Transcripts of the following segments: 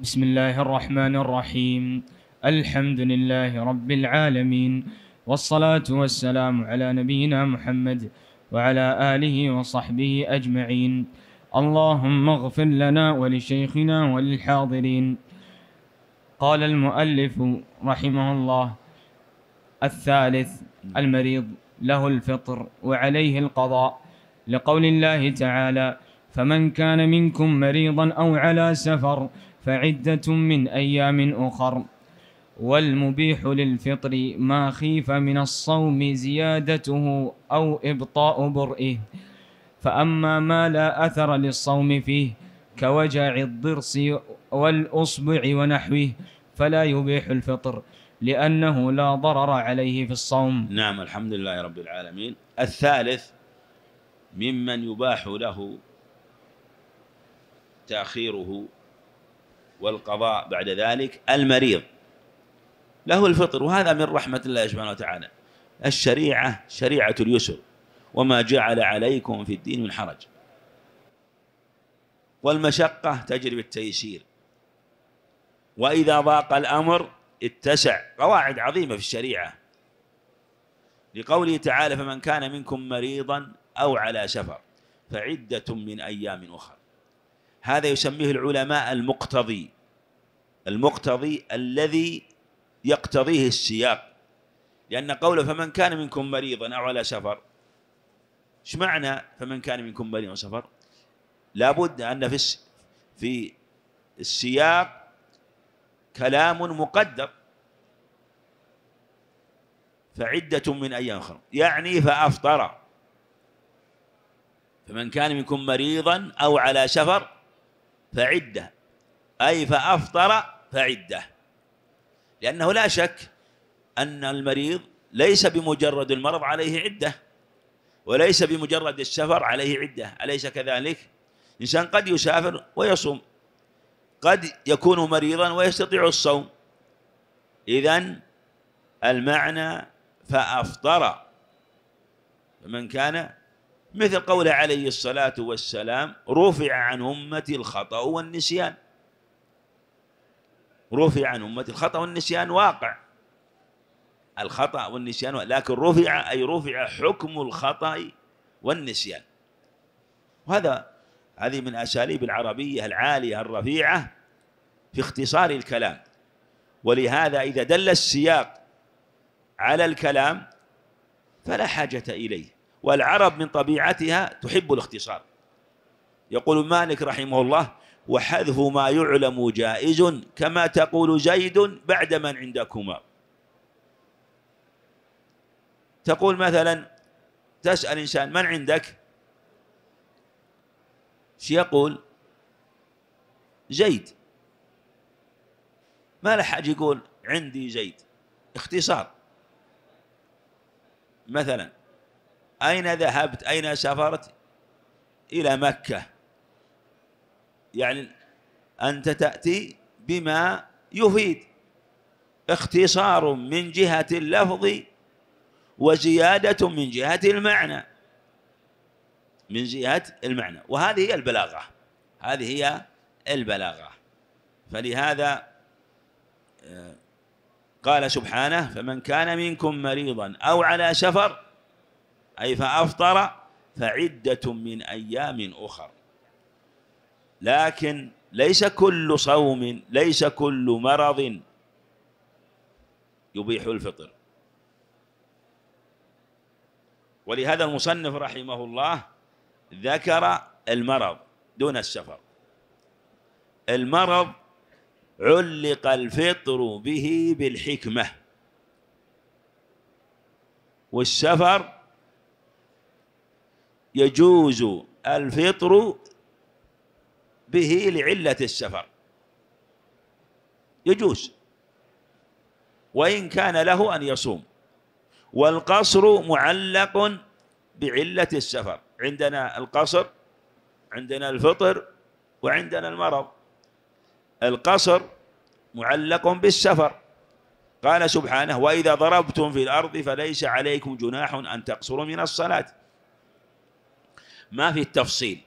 بسم الله الرحمن الرحيم الحمد لله رب العالمين والصلاة والسلام على نبينا محمد وعلى آله وصحبه أجمعين اللهم اغفر لنا ولشيخنا وللحاضرين قال المؤلف رحمه الله الثالث المريض له الفطر وعليه القضاء لقول الله تعالى فمن كان منكم مريضا أو على سفر فعدة من أيام أخر والمبيح للفطر ما خيف من الصوم زيادته أو إبطاء برئه فأما ما لا أثر للصوم فيه كوجع الضرس والأصبع ونحوه فلا يبيح الفطر لأنه لا ضرر عليه في الصوم نعم الحمد لله رب العالمين الثالث ممن يباح له تأخيره والقضاء بعد ذلك المريض له الفطر وهذا من رحمة الله سبحانه وتعالى الشريعة شريعة اليسر وما جعل عليكم في الدين من حرج والمشقة تجري بالتيسير وإذا ضاق الأمر اتسع قواعد عظيمة في الشريعة لقوله تعالى فمن كان منكم مريضا أو على سفر فعدة من أيام أخر هذا يسميه العلماء المقتضي المقتضي الذي يقتضيه السياق لأن قوله فمن كان منكم مريضا أو على سفر ايش معنى فمن كان منكم مريضا سفر لابد أن في في السياق كلام مقدر فعدة من أيام أخرى يعني فأفطر فمن كان منكم مريضا أو على سفر فعدة أي فأفطر فعدة لأنه لا شك أن المريض ليس بمجرد المرض عليه عدة وليس بمجرد السفر عليه عدة أليس كذلك؟ إنسان قد يسافر ويصوم قد يكون مريضا ويستطيع الصوم إذا المعنى فأفطر فمن كان مثل قول عليه الصلاة والسلام رفع عن أمتي الخطأ والنسيان رفع عن أمتي الخطأ والنسيان واقع الخطأ والنسيان لكن رفع أي رفع حكم الخطأ والنسيان وهذا هذه من أساليب العربية العالية الرفيعة في اختصار الكلام ولهذا إذا دل السياق على الكلام فلا حاجة إليه والعرب من طبيعتها تحب الاختصار يقول مالك رحمه الله وحذف ما يعلم جائز كما تقول زيد بعد من عندكما تقول مثلا تسأل إنسان من عندك يقول زيد ما له حاجة يقول عندي زيد اختصار مثلا أين ذهبت أين سافرت إلى مكة يعني أنت تأتي بما يفيد اختصار من جهة اللفظ وزيادة من جهة المعنى من جهة المعنى وهذه هي البلاغة هذه هي البلاغة فلهذا آه، قال سبحانه فمن كان منكم مريضا أو على سفر أي فأفطر فعدة من أيام أخر لكن ليس كل صوم ليس كل مرض يبيح الفطر ولهذا المصنف رحمه الله ذكر المرض دون السفر المرض علق الفطر به بالحكمة والسفر يجوز الفطر به لعلة السفر يجوز وإن كان له أن يصوم والقصر معلق بعلة السفر عندنا القصر عندنا الفطر وعندنا المرض القصر معلق بالسفر قال سبحانه وإذا ضربتم في الأرض فليس عليكم جناح أن تقصروا من الصلاة ما في التفصيل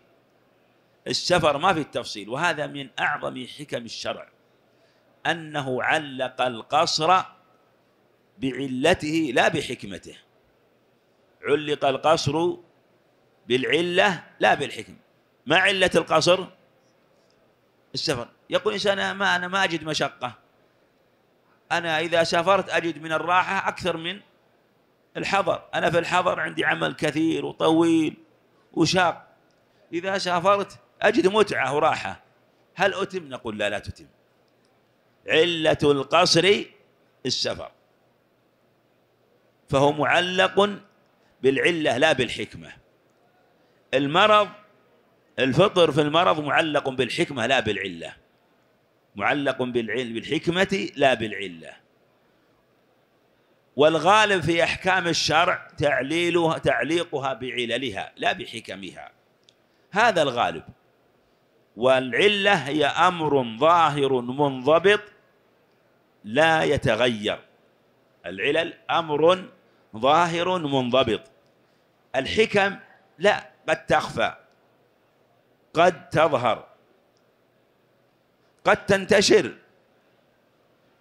السفر ما في التفصيل وهذا من أعظم حكم الشرع أنه علق القصر بعلته لا بحكمته علق القصر بالعلة لا بالحكم ما علة القصر السفر يقول إنسان ما أنا ما أجد مشقة أنا إذا سافرت أجد من الراحة أكثر من الحضر أنا في الحضر عندي عمل كثير وطويل وشاق إذا سافرت أجد متعة وراحة هل أتم نقول لا لا تتم علة القصر السفر فهو معلق بالعلة لا بالحكمة المرض الفطر في المرض معلق بالحكمة لا بالعلة معلق بالعلم بالحكمة لا بالعلة والغالب في أحكام الشرع تعليلها تعليقها بعللها لا بحكمها هذا الغالب والعلة هي أمر ظاهر منضبط لا يتغير العلل أمر ظاهر منضبط الحكم لا قد تخفى قد تظهر قد تنتشر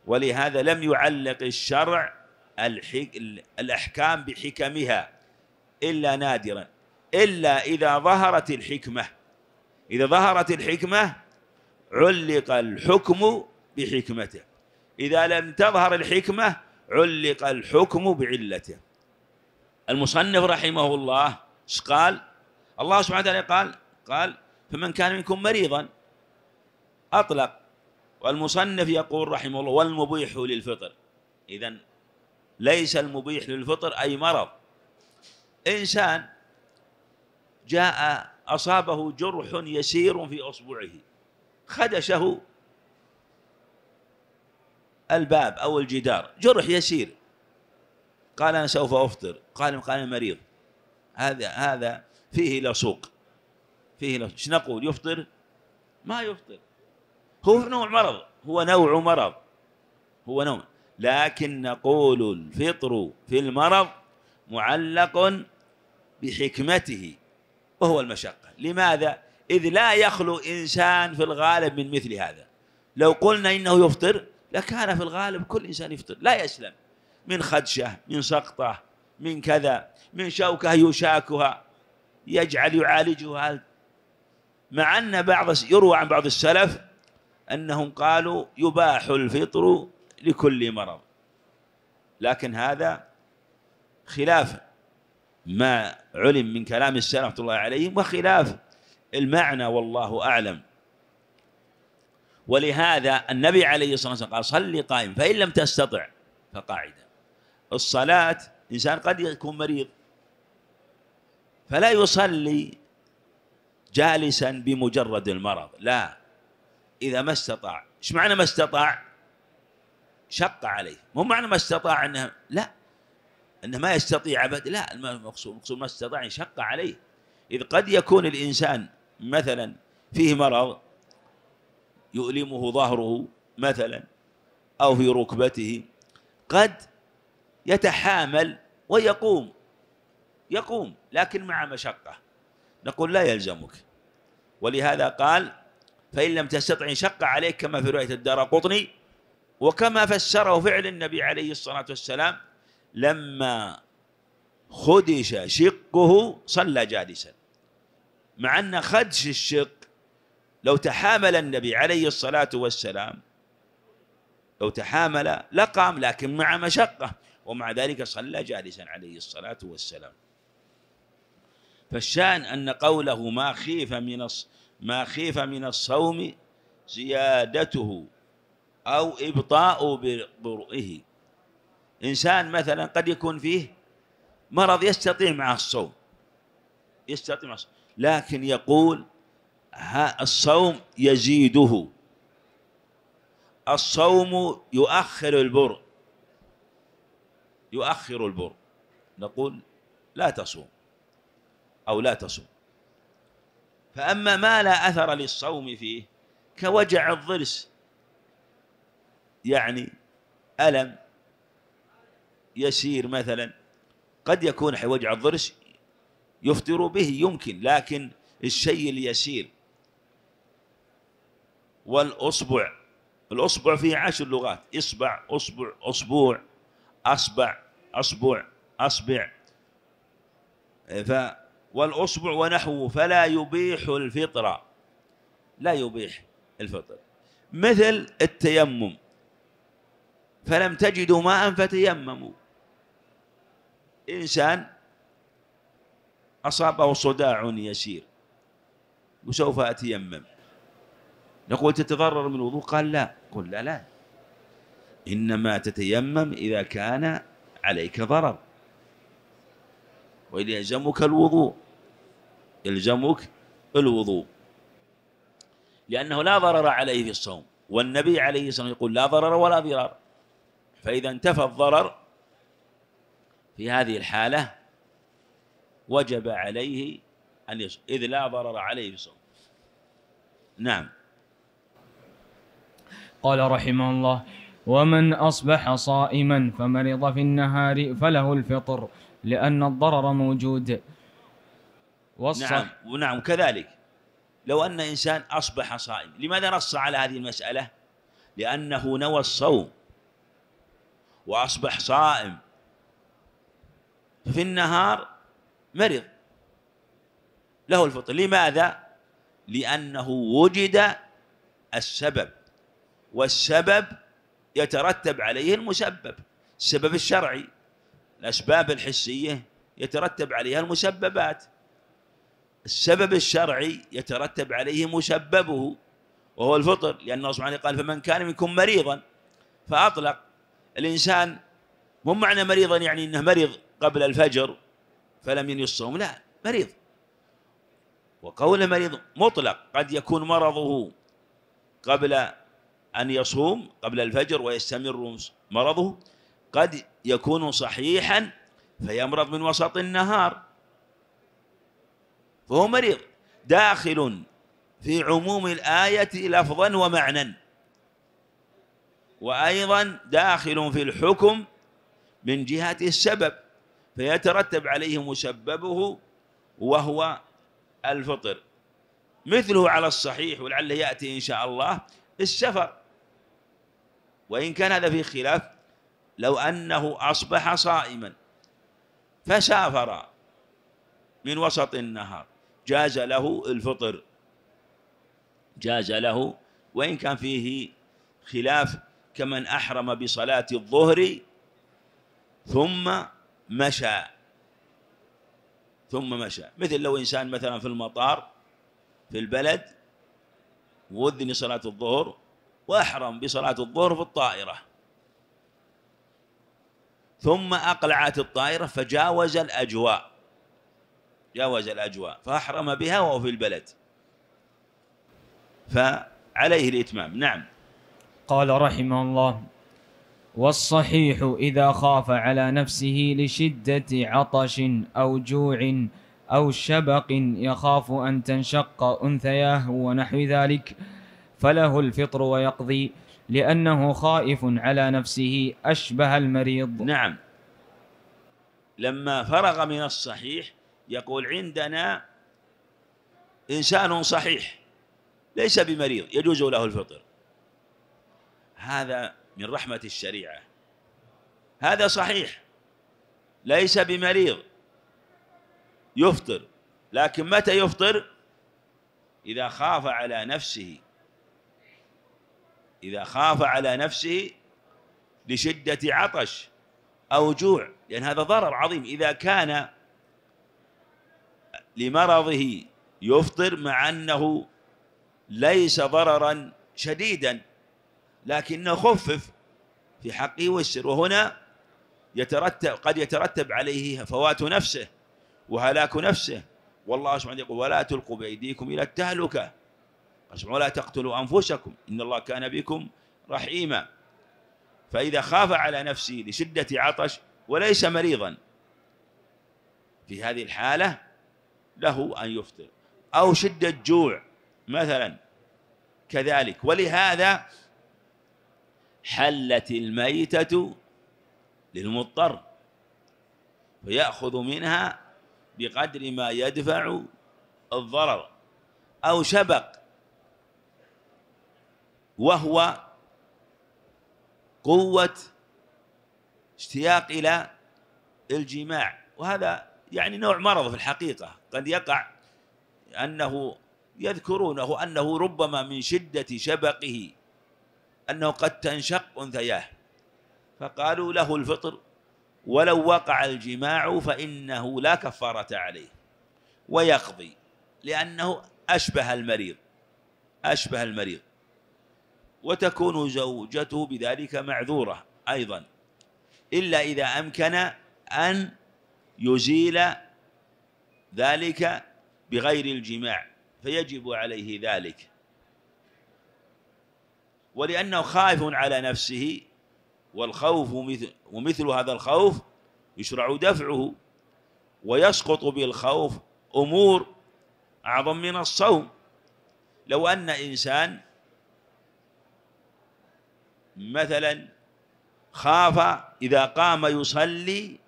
ولهذا لم يعلق الشرع الحك... الأحكام بحكمها إلا نادرا إلا إذا ظهرت الحكمة إذا ظهرت الحكمة علق الحكم بحكمته إذا لم تظهر الحكمة علق الحكم بعلته المصنف رحمه الله قال الله سبحانه وتعالى قال قال فمن كان منكم مريضا أطلق والمصنف يقول رحمه الله والمبيح للفطر إذا ليس المبيح للفطر أي مرض إنسان جاء أصابه جرح يسير في أصبعه خدشه الباب أو الجدار جرح يسير قال أنا سوف أفطر قال قال مريض هذا هذا فيه لصوق فيه لصوق ايش نقول يفطر ما يفطر هو نوع مرض هو نوع مرض هو نوع لكن نقول الفطر في المرض معلق بحكمته وهو المشقة لماذا؟ إذ لا يخلو إنسان في الغالب من مثل هذا لو قلنا إنه يفطر لكان في الغالب كل إنسان يفطر لا يسلم من خدشة من سقطة من كذا من شوكة يشاكها يجعل يعالجها مع أن بعض يروى عن بعض السلف أنهم قالوا يباح الفطر لكل مرض لكن هذا خلاف ما علم من كلام السلف رحمه الله عليهم وخلاف المعنى والله اعلم ولهذا النبي عليه الصلاه والسلام قال صلي قائم فان لم تستطع فقاعدا الصلاه انسان قد يكون مريض فلا يصلي جالسا بمجرد المرض لا اذا ما استطاع ايش معنى ما استطاع شق عليه مو معنى ما استطاع انه لا انه ما يستطيع ابدا لا المقصود المقصود ما استطاع شق عليه اذ قد يكون الانسان مثلا فيه مرض يؤلمه ظهره مثلا او في ركبته قد يتحامل ويقوم يقوم لكن مع مشقه نقول لا يلزمك ولهذا قال فان لم تستطع شق عليك كما في روايه الدار قطني وكما فسره فعل النبي عليه الصلاة والسلام لما خدش شقه صلى جالسا مع أن خدش الشق لو تحامل النبي عليه الصلاة والسلام لو تحامل لقام لكن مع مشقة ومع ذلك صلى جالسا عليه الصلاة والسلام فالشان أن قوله ما خيف من ما خيف من الصوم زيادته أو إبطاء برؤه إنسان مثلا قد يكون فيه مرض يستطيع معه الصوم يستطيع معه الصوم لكن يقول الصوم يزيده الصوم يؤخر البر يؤخر البر نقول لا تصوم أو لا تصوم فأما ما لا أثر للصوم فيه كوجع الضرس يعني ألم يسير مثلا قد يكون وجع الضرس يفطر به يمكن لكن الشيء اليسير والأصبع الأصبع فيه عشر لغات إصبع أصبع أصبوع أصبع أصبع أصبع ف والأصبع ونحوه فلا يبيح الفطرة لا يبيح الفطر مثل التيمم فلم تجدوا ماء فتيمموا إنسان أصابه صداع يسير وسوف أتيمم نقول تتضرر من الوضوء قال لا قل لا لا إنما تتيمم إذا كان عليك ضرر وإذا يلزمك الوضوء يلزمك الوضوء لأنه لا ضرر عليه في الصوم والنبي عليه الصلاة والسلام يقول لا ضرر ولا ضرار فإذا انتفى الضرر في هذه الحالة وجب عليه أن يصوم إذ لا ضرر عليه بصوم نعم قال رحمه الله ومن أصبح صائما فمرض في النهار فله الفطر لأن الضرر موجود نعم نعم كذلك لو أن إنسان أصبح صائم لماذا نص على هذه المسألة؟ لأنه نوى الصوم وأصبح صائم في النهار مرض له الفطر لماذا؟ لأنه وجد السبب والسبب يترتب عليه المسبب السبب الشرعي الأسباب الحسية يترتب عليها المسببات السبب الشرعي يترتب عليه مسببه وهو الفطر لأن الله سبحانه قال فمن كان منكم مريضا فأطلق الإنسان مو معنى مريضا يعني أنه مريض قبل الفجر فلم ينوي الصوم لا مريض وقول مريض مطلق قد يكون مرضه قبل أن يصوم قبل الفجر ويستمر مرضه قد يكون صحيحا فيمرض من وسط النهار فهو مريض داخل في عموم الآية لفظا ومعنى وأيضا داخل في الحكم من جهة السبب فيترتب عليه مسببه وهو الفطر مثله على الصحيح ولعله يأتي إن شاء الله السفر وإن كان هذا فيه خلاف لو أنه أصبح صائما فسافر من وسط النهار جاز له الفطر جاز له وإن كان فيه خلاف كمن أحرم بصلاة الظهر ثم مشى ثم مشى مثل لو إنسان مثلا في المطار في البلد وذن صلاة الظهر وأحرم بصلاة الظهر في الطائرة ثم أقلعت الطائرة فجاوز الأجواء جاوز الأجواء فأحرم بها وهو في البلد فعليه الإتمام نعم قال رحمه الله والصحيح إذا خاف على نفسه لشدة عطش أو جوع أو شبق يخاف أن تنشق أنثياه ونحو ذلك فله الفطر ويقضي لأنه خائف على نفسه أشبه المريض نعم لما فرغ من الصحيح يقول عندنا إنسان صحيح ليس بمريض يجوز له الفطر هذا من رحمة الشريعة هذا صحيح ليس بمريض يفطر لكن متى يفطر إذا خاف على نفسه إذا خاف على نفسه لشدة عطش أو جوع لأن هذا ضرر عظيم إذا كان لمرضه يفطر مع أنه ليس ضررا شديدا لكنه خفف في حقه ويسر وهنا يترتب قد يترتب عليه فوات نفسه وهلاك نفسه والله سبحانه يقول ولا تلقوا بأيديكم إلى التهلكة ولا تقتلوا أنفسكم إن الله كان بكم رحيما فإذا خاف على نفسه لشدة عطش وليس مريضا في هذه الحالة له أن يفطر أو شدة جوع مثلا كذلك ولهذا حلت الميتة للمضطر فيأخذ منها بقدر ما يدفع الضرر أو شبق وهو قوة اشتياق إلى الجماع وهذا يعني نوع مرض في الحقيقة قد يقع أنه يذكرونه أنه ربما من شدة شبقه أنه قد تنشق أنثياه فقالوا له الفطر ولو وقع الجماع فإنه لا كفارة عليه ويقضي لأنه أشبه المريض أشبه المريض وتكون زوجته بذلك معذورة أيضا إلا إذا أمكن أن يزيل ذلك بغير الجماع فيجب عليه ذلك ولأنه خائف على نفسه والخوف ومثل, ومثل هذا الخوف يشرع دفعه ويسقط بالخوف أمور أعظم من الصوم لو أن إنسان مثلا خاف إذا قام يصلي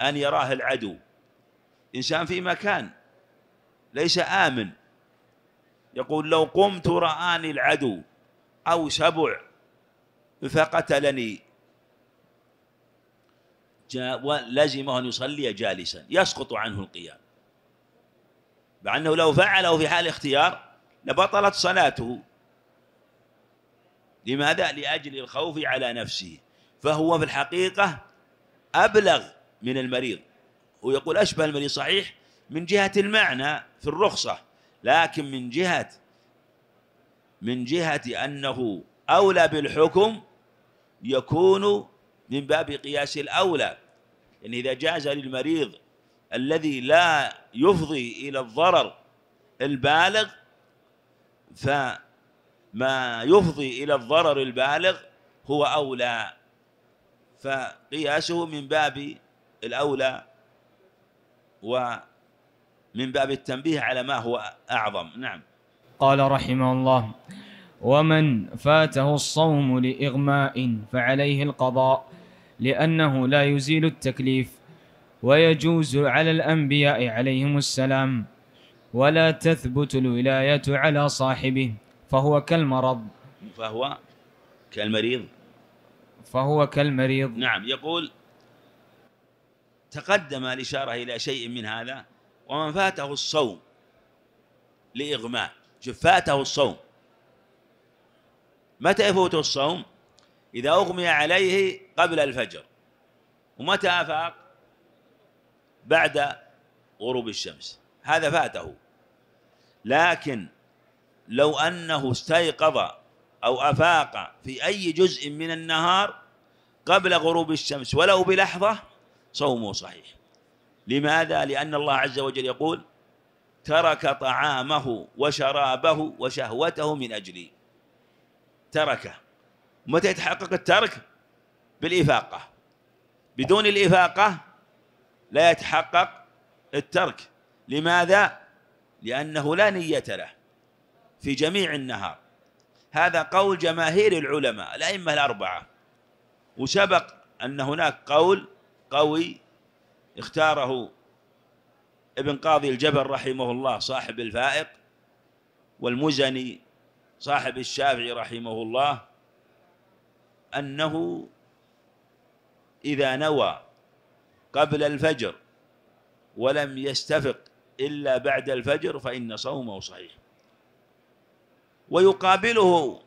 أن يراه العدو إنسان في مكان ليس آمن يقول لو قمت رآني العدو أو سبع فقتلني ولزمه أن يصلي جالسا يسقط عنه القيام مع أنه لو فعله في حال اختيار لبطلت صلاته لماذا؟ لأجل الخوف على نفسه فهو في الحقيقة أبلغ من المريض ويقول أشبه المريض صحيح من جهة المعنى في الرخصة لكن من جهة من جهة أنه أولى بالحكم يكون من باب قياس الأولى يعني إذا جاز للمريض الذي لا يفضي إلى الضرر البالغ فما يفضي إلى الضرر البالغ هو أولى فقياسه من باب الأولى ومن باب التنبيه على ما هو أعظم نعم قال رحمه الله ومن فاته الصوم لإغماء فعليه القضاء لأنه لا يزيل التكليف ويجوز على الأنبياء عليهم السلام ولا تثبت الولاية على صاحبه فهو كالمرض فهو كالمريض فهو كالمريض نعم يقول تقدم الإشارة إلى شيء من هذا ومن فاته الصوم لإغماء شوف فاته الصوم متى يفوته الصوم إذا أغمي عليه قبل الفجر ومتى أفاق بعد غروب الشمس هذا فاته لكن لو أنه استيقظ أو أفاق في أي جزء من النهار قبل غروب الشمس ولو بلحظة صومه صحيح لماذا؟ لأن الله عز وجل يقول ترك طعامه وشرابه وشهوته من أجلي تركه متى يتحقق الترك بالإفاقة بدون الإفاقة لا يتحقق الترك لماذا؟ لأنه لا نية له في جميع النهار هذا قول جماهير العلماء الأئمة الأربعة وسبق أن هناك قول قوي اختاره ابن قاضي الجبل رحمه الله صاحب الفائق والمزني صاحب الشافعي رحمه الله أنه إذا نوى قبل الفجر ولم يستفق إلا بعد الفجر فإن صومه صحيح ويقابله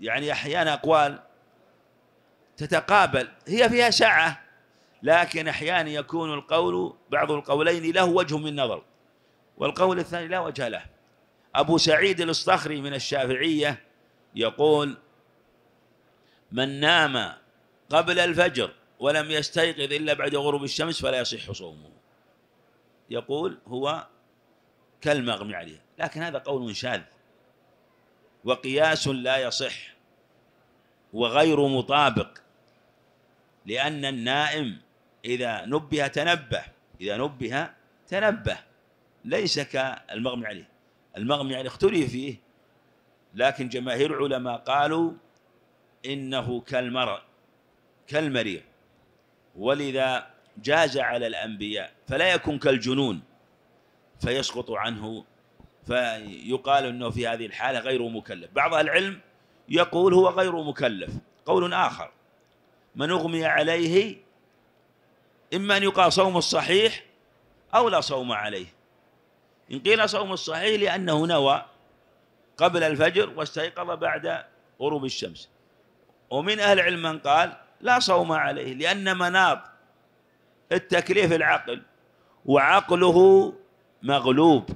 يعني أحيانا أقوال تتقابل هي فيها ساعة لكن أحيانا يكون القول بعض القولين له وجه من نظر والقول الثاني لا وجه له أبو سعيد الاصطخري من الشافعية يقول من نام قبل الفجر ولم يستيقظ إلا بعد غروب الشمس فلا يصح صومه يقول هو كالمغمي عليه لكن هذا قول شاذ وقياس لا يصح وغير مطابق لأن النائم إذا نبه تنبه إذا نبه تنبه ليس كالمغمي عليه المغمي عليه يعني اختلي فيه لكن جماهير العلماء قالوا إنه كالمرء كالمريض ولذا جاز على الأنبياء فلا يكون كالجنون فيسقط عنه فيقال أنه في هذه الحالة غير مكلف بعض العلم يقول هو غير مكلف قول آخر من أغمي عليه إما أن يقال صوم الصحيح أو لا صوم عليه إن قيل صوم الصحيح لأنه نوى قبل الفجر واستيقظ بعد غروب الشمس ومن أهل العلم من قال لا صوم عليه لأن مناط التكليف العقل وعقله مغلوب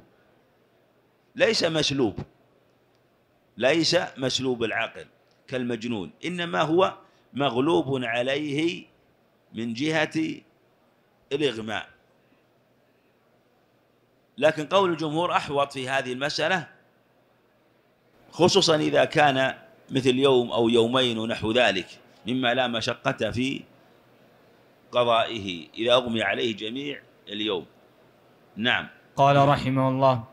ليس مسلوب ليس مسلوب العقل كالمجنون إنما هو مغلوب عليه من جهة الإغماء لكن قول الجمهور أحوط في هذه المسألة خصوصا إذا كان مثل يوم أو يومين ونحو ذلك مما لا مشقة في قضائه إذا أغمي عليه جميع اليوم نعم قال رحمه الله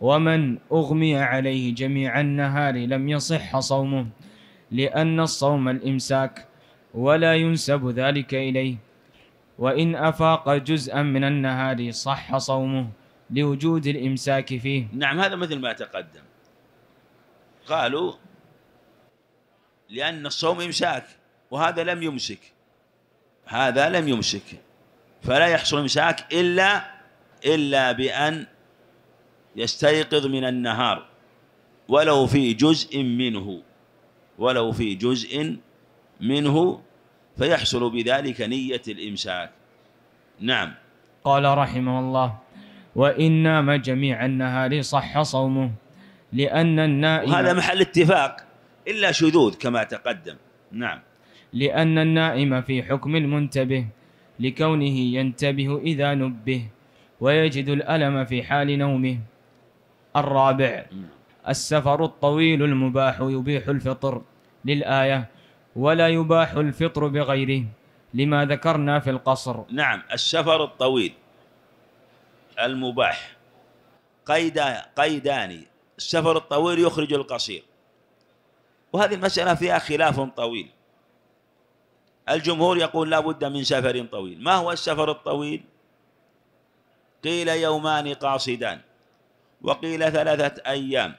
ومن أغمي عليه جميع النهار لم يصح صومه لأن الصوم الإمساك ولا ينسب ذلك إليه وإن أفاق جزءا من النهار صح صومه لوجود الإمساك فيه نعم هذا مثل ما تقدم قالوا لأن الصوم إمساك وهذا لم يمسك هذا لم يمسك فلا يحصل إمساك إلا إلا بأن يستيقظ من النهار ولو في جزء منه ولو في جزء منه فيحصل بذلك نية الإمساك نعم قال رحمه الله وإن نام جميع النهار صح صومه لأن النائم هذا محل اتفاق إلا شذوذ كما تقدم نعم لأن النائم في حكم المنتبه لكونه ينتبه إذا نبه ويجد الألم في حال نومه الرابع السفر الطويل المباح يبيح الفطر للآية ولا يباح الفطر بغيره لما ذكرنا في القصر نعم السفر الطويل المباح قيد قيدان السفر الطويل يخرج القصير وهذه المسألة فيها خلاف طويل الجمهور يقول لا بد من سفر طويل ما هو السفر الطويل قيل يومان قاصدان وقيل ثلاثة أيام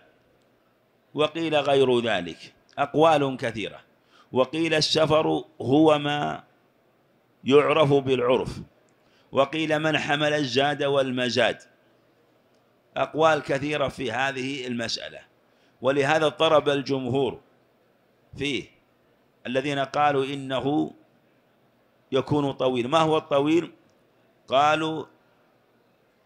وقيل غير ذلك أقوال كثيرة وقيل السفر هو ما يعرف بالعرف وقيل من حمل الزاد والمزاد أقوال كثيرة في هذه المسألة ولهذا اضطرب الجمهور فيه الذين قالوا إنه يكون طويل ما هو الطويل؟ قالوا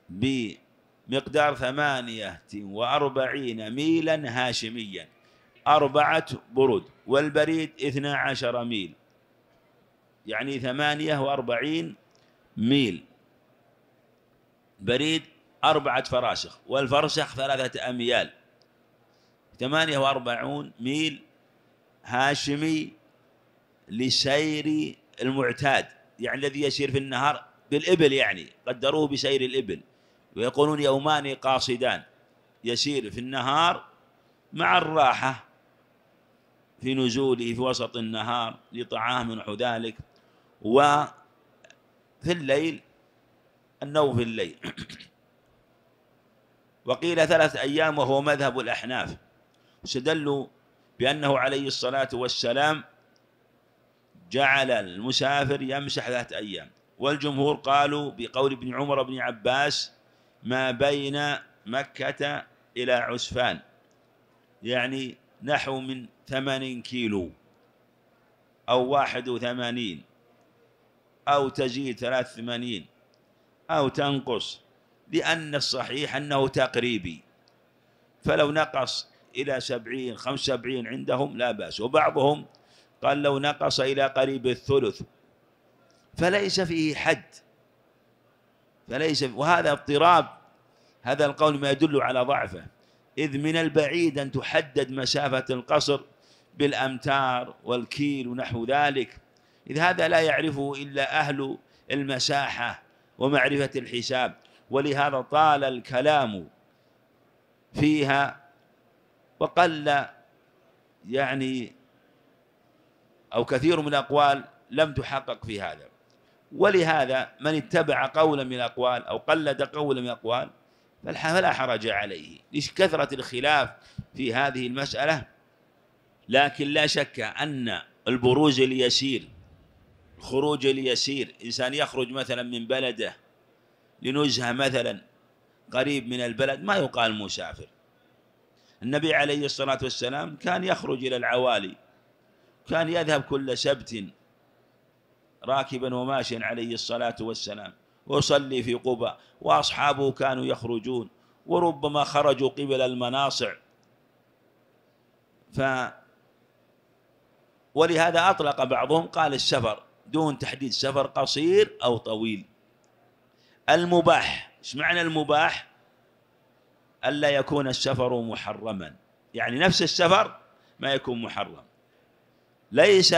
بمقدار ثمانية وأربعين ميلا هاشميا أربعة برود والبريد اثنى عشر ميل يعني ثمانية وأربعين ميل بريد أربعة فراشخ والفرشخ ثلاثة أميال ثمانية وأربعون ميل هاشمي لسير المعتاد يعني الذي يسير في النهار بالإبل يعني قدروه بسير الإبل ويقولون يومان قاصدان يسير في النهار مع الراحة في نزوله في وسط النهار لطعام نحو ذلك وفي الليل النوم في الليل وقيل ثلاث أيام وهو مذهب الأحناف استدلوا بأنه عليه الصلاة والسلام جعل المسافر يمسح ثلاث أيام والجمهور قالوا بقول ابن عمر بن عباس ما بين مكة إلى عسفان يعني نحو من ثمانين كيلو أو واحد وثمانين أو تزيد ثلاث ثمانين أو تنقص لأن الصحيح أنه تقريبي فلو نقص إلى سبعين خمس سبعين عندهم لا بأس وبعضهم قال لو نقص إلى قريب الثلث فليس فيه حد فليس وهذا اضطراب هذا القول ما يدل على ضعفه إذ من البعيد أن تحدد مسافة القصر بالأمتار والكيل ونحو ذلك إذ هذا لا يعرفه إلا أهل المساحة ومعرفة الحساب ولهذا طال الكلام فيها وقل يعني أو كثير من الأقوال لم تحقق في هذا ولهذا من اتبع قولا من الأقوال أو قلد قولا من الأقوال فلا حرج عليه لكثرة الخلاف في هذه المسألة لكن لا شك أن البروز اليسير الخروج اليسير إنسان يخرج مثلا من بلده لنزهة مثلا قريب من البلد ما يقال مسافر النبي عليه الصلاة والسلام كان يخرج إلى العوالي كان يذهب كل سبت راكبا وماشيا عليه الصلاة والسلام وصلي في قباء وأصحابه كانوا يخرجون وربما خرجوا قبل المناصع ف ولهذا أطلق بعضهم قال السفر دون تحديد سفر قصير أو طويل المباح ايش معنى المباح ألا يكون السفر محرما يعني نفس السفر ما يكون محرم ليس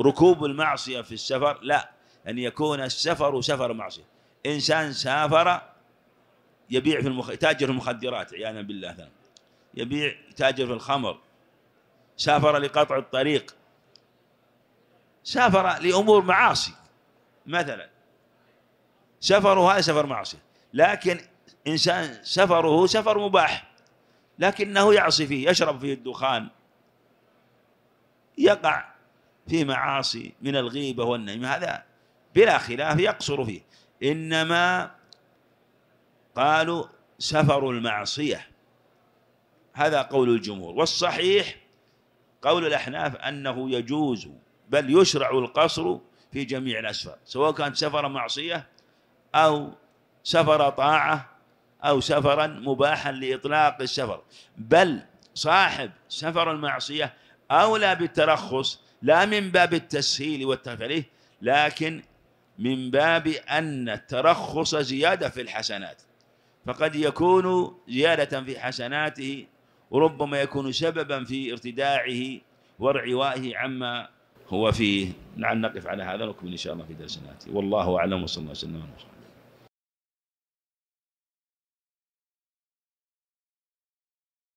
ركوب المعصية في السفر لا أن يكون السفر سفر معصية إنسان سافر يبيع في المخ... تاجر في المخدرات عيانا بالله ثاني. يبيع تاجر في الخمر سافر لقطع الطريق سافر لأمور معاصي مثلا سفره هذا سفر معصية لكن إنسان سفره سفر مباح لكنه يعصي فيه يشرب فيه الدخان يقع في معاصي من الغيبة والنميمة هذا بلا خلاف يقصر فيه إنما قالوا سفر المعصية هذا قول الجمهور والصحيح قول الأحناف أنه يجوز بل يشرع القصر في جميع الأسفار سواء كان سفر معصية أو سفر طاعة أو سفرا مباحا لإطلاق السفر بل صاحب سفر المعصية أولى بالترخص لا من باب التسهيل والتفريه لكن من باب أن الترخص زيادة في الحسنات فقد يكون زيادة في حسناته وربما يكون سببا في ارتداعه وارعوائه عما هو فيه لعل نقف على هذا نكمل إن شاء الله في درسنا والله أعلم وصلى الله وسلم